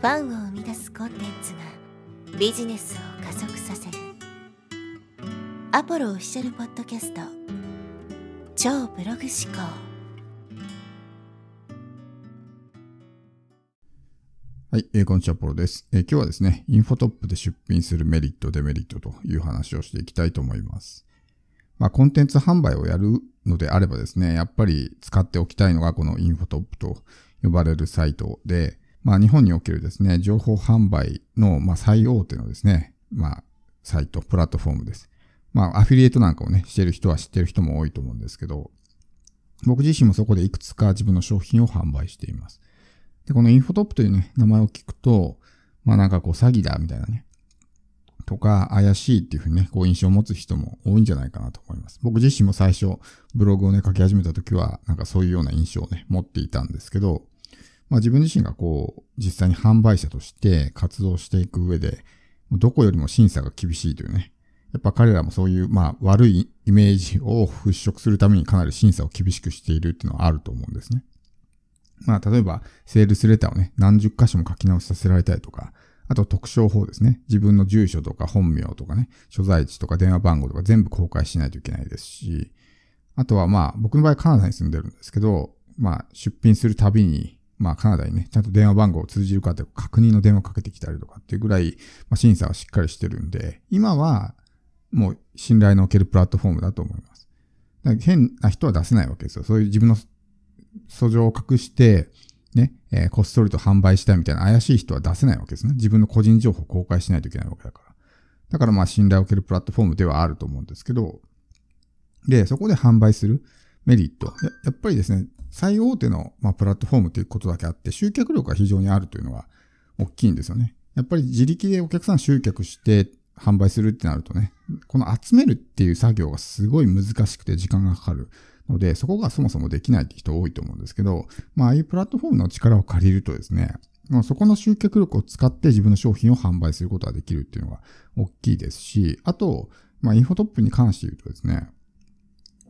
ファンを生み出すコンテンツがビジネスを加速させるアポロオフィシャルポッドキャスト超ブログ思考はい、えー、こんにちは、ポロです、えー、今日はですね、インフォトップで出品するメリット、デメリットという話をしていきたいと思います。まあ、コンテンツ販売をやるのであればですね、やっぱり使っておきたいのがこのインフォトップと呼ばれるサイトで、まあ、日本におけるですね、情報販売の、まあ、最大手のですね、まあ、サイト、プラットフォームです。まあ、アフィリエイトなんかをね、してる人は知ってる人も多いと思うんですけど、僕自身もそこでいくつか自分の商品を販売しています。で、このインフォトップというね、名前を聞くと、まあなんかこう詐欺だみたいなね、とか怪しいっていうふうにね、こう印象を持つ人も多いんじゃないかなと思います。僕自身も最初ブログをね、書き始めた時は、なんかそういうような印象をね、持っていたんですけど、まあ、自分自身がこう、実際に販売者として活動していく上で、どこよりも審査が厳しいというね。やっぱ彼らもそういう、まあ、悪いイメージを払拭するためにかなり審査を厳しくしているっていうのはあると思うんですね。まあ、例えば、セールスレターをね、何十箇所も書き直しさせられたりとか、あと特徴法ですね。自分の住所とか本名とかね、所在地とか電話番号とか全部公開しないといけないですし、あとはまあ、僕の場合カナダに住んでるんですけど、まあ、出品するたびにまあ、カナダにね、ちゃんと電話番号を通じるかって確認の電話かけてきたりとかっていうぐらい、まあ、審査はしっかりしてるんで、今はもう信頼のおけるプラットフォームだと思います。だから変な人は出せないわけですよ。そういう自分の訴状を隠して、ね、えー、こっそりと販売したいみたいな怪しい人は出せないわけですね。自分の個人情報を公開しないといけないわけだから。だからまあ信頼を受けるプラットフォームではあると思うんですけど、で、そこで販売する。メリット。ややっぱりですね、最大手の、まあ、プラットフォームということだけあって、集客力が非常にあるというのが大きいんですよね。やっぱり自力でお客さん集客して販売するってなるとね、この集めるっていう作業がすごい難しくて時間がかかるので、そこがそもそもできないって人多いと思うんですけど、まあ、ああいうプラットフォームの力を借りるとですね、まあ、そこの集客力を使って自分の商品を販売することができるっていうのが大きいですし、あと、まあ、インフォトップに関して言うとですね、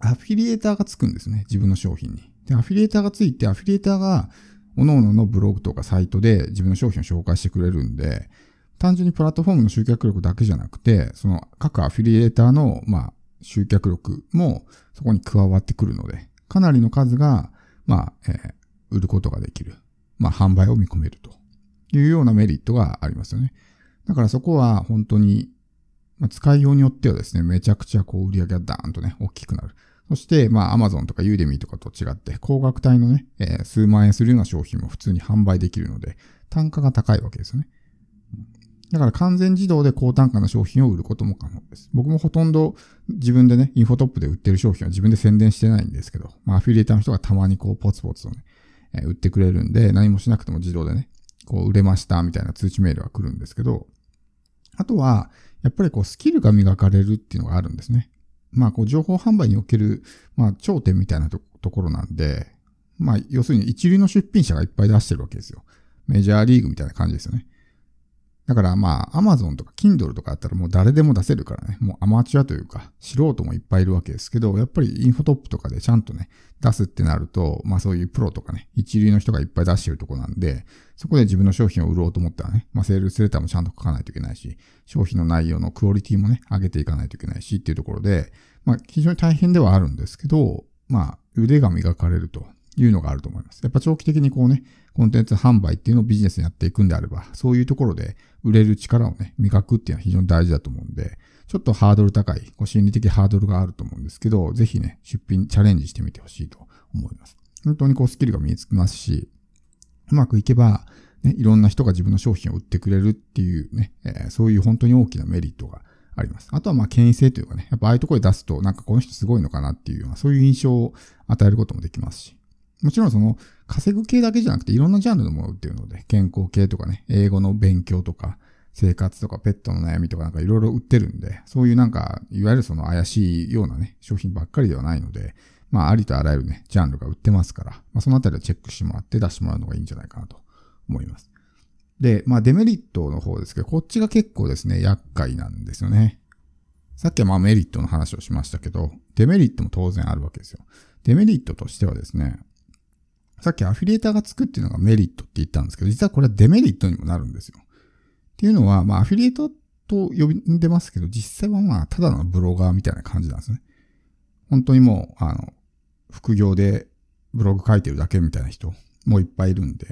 アフィリエーターがつくんですね。自分の商品に。で、アフィリエーターがついて、アフィリエーターが、各々のブログとかサイトで自分の商品を紹介してくれるんで、単純にプラットフォームの集客力だけじゃなくて、その各アフィリエーターの、まあ、集客力もそこに加わってくるので、かなりの数が、まあ、えー、売ることができる。まあ、販売を見込めるというようなメリットがありますよね。だからそこは本当に、まあ、使いようによってはですね、めちゃくちゃこう売り上げがダーンとね、大きくなる。そして、まあ、アマゾンとかユーデミーとかと違って、高額帯のね、えー、数万円するような商品も普通に販売できるので、単価が高いわけですよね。だから完全自動で高単価な商品を売ることも可能です。僕もほとんど自分でね、インフォトップで売ってる商品は自分で宣伝してないんですけど、まあアフィリエイターの人がたまにこうポツポツとね、えー、売ってくれるんで、何もしなくても自動でね、こう売れましたみたいな通知メールが来るんですけど、あとは、やっぱりこうスキルが磨かれるっていうのがあるんですね。まあ、こう、情報販売における、まあ、頂点みたいなところなんで、まあ、要するに一流の出品者がいっぱい出してるわけですよ。メジャーリーグみたいな感じですよね。だからまあ、Amazon とか Kindle とかだったらもう誰でも出せるからね、もうアマチュアというか、素人もいっぱいいるわけですけど、やっぱりインフォトップとかでちゃんとね、出すってなると、まあそういうプロとかね、一流の人がいっぱい出してるとこなんで、そこで自分の商品を売ろうと思ったらね、まあセールスレターもちゃんと書かないといけないし、商品の内容のクオリティもね、上げていかないといけないしっていうところで、まあ非常に大変ではあるんですけど、まあ腕が磨かれると。いうのがあると思います。やっぱ長期的にこうね、コンテンツ販売っていうのをビジネスにやっていくんであれば、そういうところで売れる力をね、磨くっていうのは非常に大事だと思うんで、ちょっとハードル高い、こう心理的ハードルがあると思うんですけど、ぜひね、出品、チャレンジしてみてほしいと思います。本当にこうスキルが身につきますし、うまくいけば、ね、いろんな人が自分の商品を売ってくれるっていうね、えー、そういう本当に大きなメリットがあります。あとはまあ権威性というかね、やっぱああいうところで出すと、なんかこの人すごいのかなっていうような、そういう印象を与えることもできますし、もちろんその、稼ぐ系だけじゃなくていろんなジャンルのもの売ってるので、健康系とかね、英語の勉強とか、生活とかペットの悩みとかなんかいろいろ売ってるんで、そういうなんか、いわゆるその怪しいようなね、商品ばっかりではないので、まあありとあらゆるね、ジャンルが売ってますから、まあそのあたりはチェックしてもらって出してもらうのがいいんじゃないかなと思います。で、まあデメリットの方ですけど、こっちが結構ですね、厄介なんですよね。さっきはまあメリットの話をしましたけど、デメリットも当然あるわけですよ。デメリットとしてはですね、さっきアフィリエーターがつくっていうのがメリットって言ったんですけど、実はこれはデメリットにもなるんですよ。っていうのは、まあ、アフィリエーターと呼んでますけど、実際はまあ、ただのブロガーみたいな感じなんですね。本当にもう、あの、副業でブログ書いてるだけみたいな人もいっぱいいるんで、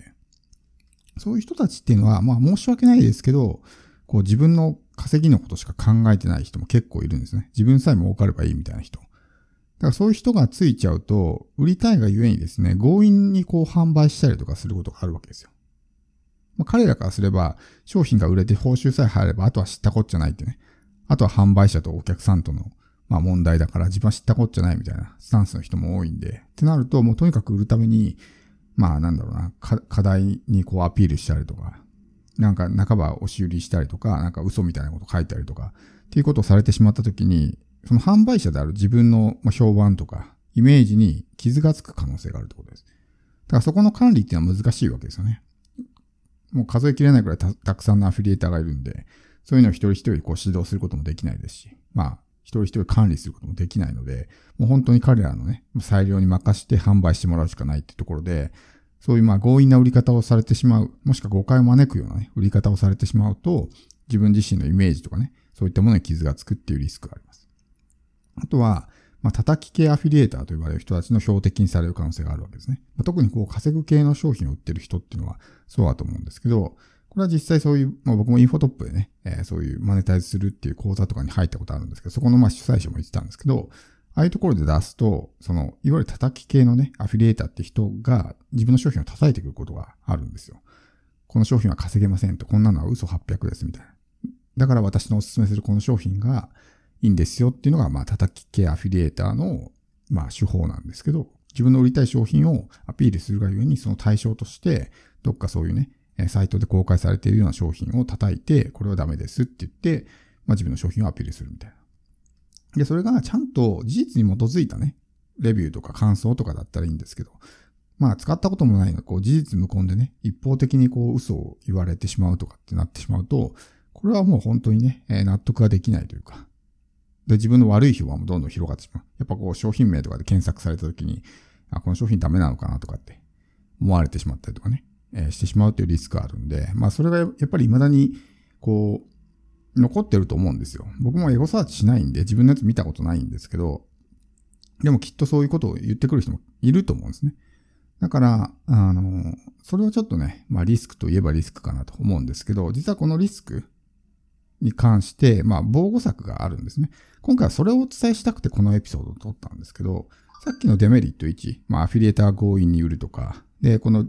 そういう人たちっていうのは、まあ、申し訳ないですけど、こう自分の稼ぎのことしか考えてない人も結構いるんですね。自分さえ儲かればいいみたいな人。だからそういう人がついちゃうと、売りたいがゆえにですね、強引にこう販売したりとかすることがあるわけですよ。まあ、彼らからすれば、商品が売れて報酬さえ入れば、あとは知ったこっちゃないってね。あとは販売者とお客さんとの、まあ問題だから自分は知ったこっちゃないみたいなスタンスの人も多いんで、ってなると、もうとにかく売るために、まあなんだろうな、課題にこうアピールしたりとか、なんか半ば押し売りしたりとか、なんか嘘みたいなこと書いたりとか、っていうことをされてしまった時に、その販売者である自分の評判とか、イメージに傷がつく可能性があるってことです。だからそこの管理っていうのは難しいわけですよね。もう数えきれないくらいたくさんのアフィリエーターがいるんで、そういうのを一人一人こう指導することもできないですし、まあ、一人一人管理することもできないので、もう本当に彼らのね、裁量に任せて販売してもらうしかないってところで、そういうまあ強引な売り方をされてしまう、もしくは誤解を招くようなね、売り方をされてしまうと、自分自身のイメージとかね、そういったものに傷がつくっていうリスクがあります。あとは、まあ、叩き系アフィリエーターと呼ばれる人たちの標的にされる可能性があるわけですね。まあ、特にこう稼ぐ系の商品を売ってる人っていうのはそうだと思うんですけど、これは実際そういう、まあ、僕もインフォトップでね、えー、そういうマネタイズするっていう講座とかに入ったことあるんですけど、そこのまあ主催者も言ってたんですけど、ああいうところで出すと、その、いわゆる叩き系のね、アフィリエーターって人が自分の商品を叩いてくることがあるんですよ。この商品は稼げませんと、こんなのは嘘800ですみたいな。だから私のお勧めするこの商品が、いいんですよっていうのが、まあ、叩き系アフィリエーターの、まあ、手法なんですけど、自分の売りたい商品をアピールするがゆえに、その対象として、どっかそういうね、サイトで公開されているような商品を叩いて、これはダメですって言って、まあ、自分の商品をアピールするみたいな。で、それがちゃんと事実に基づいたね、レビューとか感想とかだったらいいんですけど、まあ使ったこともないが、こう事実無根でね、一方的にこう嘘を言われてしまうとかってなってしまうと、これはもう本当にね、納得ができないというか、で、自分の悪い評判もどんどん広がってしまう。やっぱこう商品名とかで検索された時に、あ、この商品ダメなのかなとかって思われてしまったりとかね、えー、してしまうというリスクがあるんで、まあそれがやっぱり未だに、こう、残ってると思うんですよ。僕もエゴサーチしないんで、自分のやつ見たことないんですけど、でもきっとそういうことを言ってくる人もいると思うんですね。だから、あの、それはちょっとね、まあリスクといえばリスクかなと思うんですけど、実はこのリスク、に関して、まあ、防護策があるんですね。今回はそれをお伝えしたくてこのエピソードを撮ったんですけど、さっきのデメリット1、まあ、アフィリエーター強引に売るとか、で、この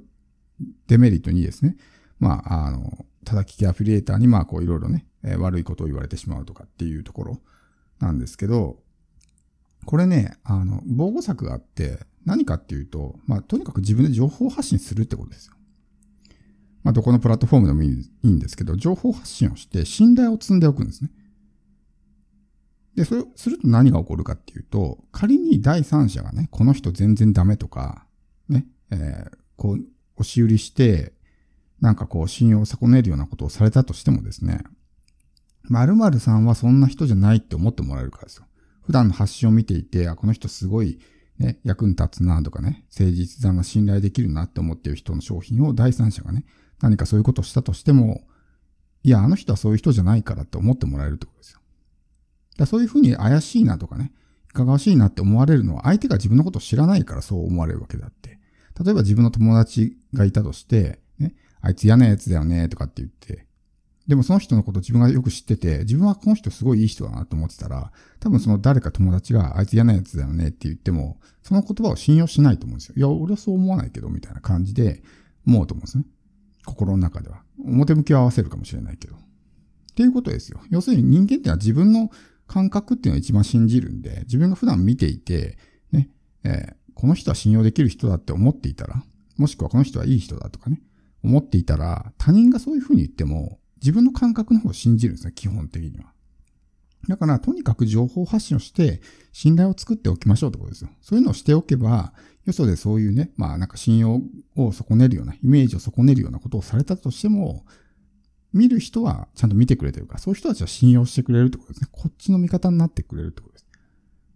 デメリット2ですね。まあ、あの、叩きアフィリエーターに、まあ、こういろいろね、え悪いことを言われてしまうとかっていうところなんですけど、これね、あの、防護策があって、何かっていうと、まあ、とにかく自分で情報発信するってことですよ。まあ、どこのプラットフォームでもいいんですけど、情報発信をして信頼を積んでおくんですね。で、それをすると何が起こるかっていうと、仮に第三者がね、この人全然ダメとか、ね、えー、こう、押し売りして、なんかこう、信用を損ねるようなことをされたとしてもですね、〇〇さんはそんな人じゃないって思ってもらえるからですよ。普段の発信を見ていて、あ、この人すごい、ね、役に立つなとかね、誠実だな、信頼できるなって思ってる人の商品を第三者がね、何かそういうことをしたとしても、いや、あの人はそういう人じゃないからって思ってもらえるってことですよ。だそういうふうに怪しいなとかね、いかがわしいなって思われるのは相手が自分のことを知らないからそう思われるわけであって。例えば自分の友達がいたとして、ね、あいつ嫌なやつだよねとかって言って、でもその人のこと自分がよく知ってて、自分はこの人すごいいい人だなと思ってたら、多分その誰か友達があいつ嫌なやつだよねって言っても、その言葉を信用しないと思うんですよ。いや、俺はそう思わないけど、みたいな感じで思うと思うんですね。心の中では。表向きは合わせるかもしれないけど。っていうことですよ。要するに人間っていうのは自分の感覚っていうのを一番信じるんで、自分が普段見ていて、ね、えー、この人は信用できる人だって思っていたら、もしくはこの人はいい人だとかね、思っていたら、他人がそういうふうに言っても、自分の感覚の方を信じるんですね、基本的には。だから、とにかく情報発信をして、信頼を作っておきましょうってことですよ。そういうのをしておけば、よそでそういうね、まあなんか信用を損ねるような、イメージを損ねるようなことをされたとしても、見る人はちゃんと見てくれてるから、そういう人たちは信用してくれるってことですね。こっちの味方になってくれるってことです。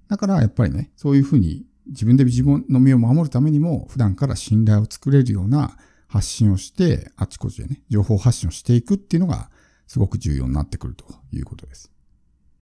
だからやっぱりね、そういうふうに自分で自分の身を守るためにも、普段から信頼を作れるような発信をして、あちこちでね、情報発信をしていくっていうのが、すごく重要になってくるということです。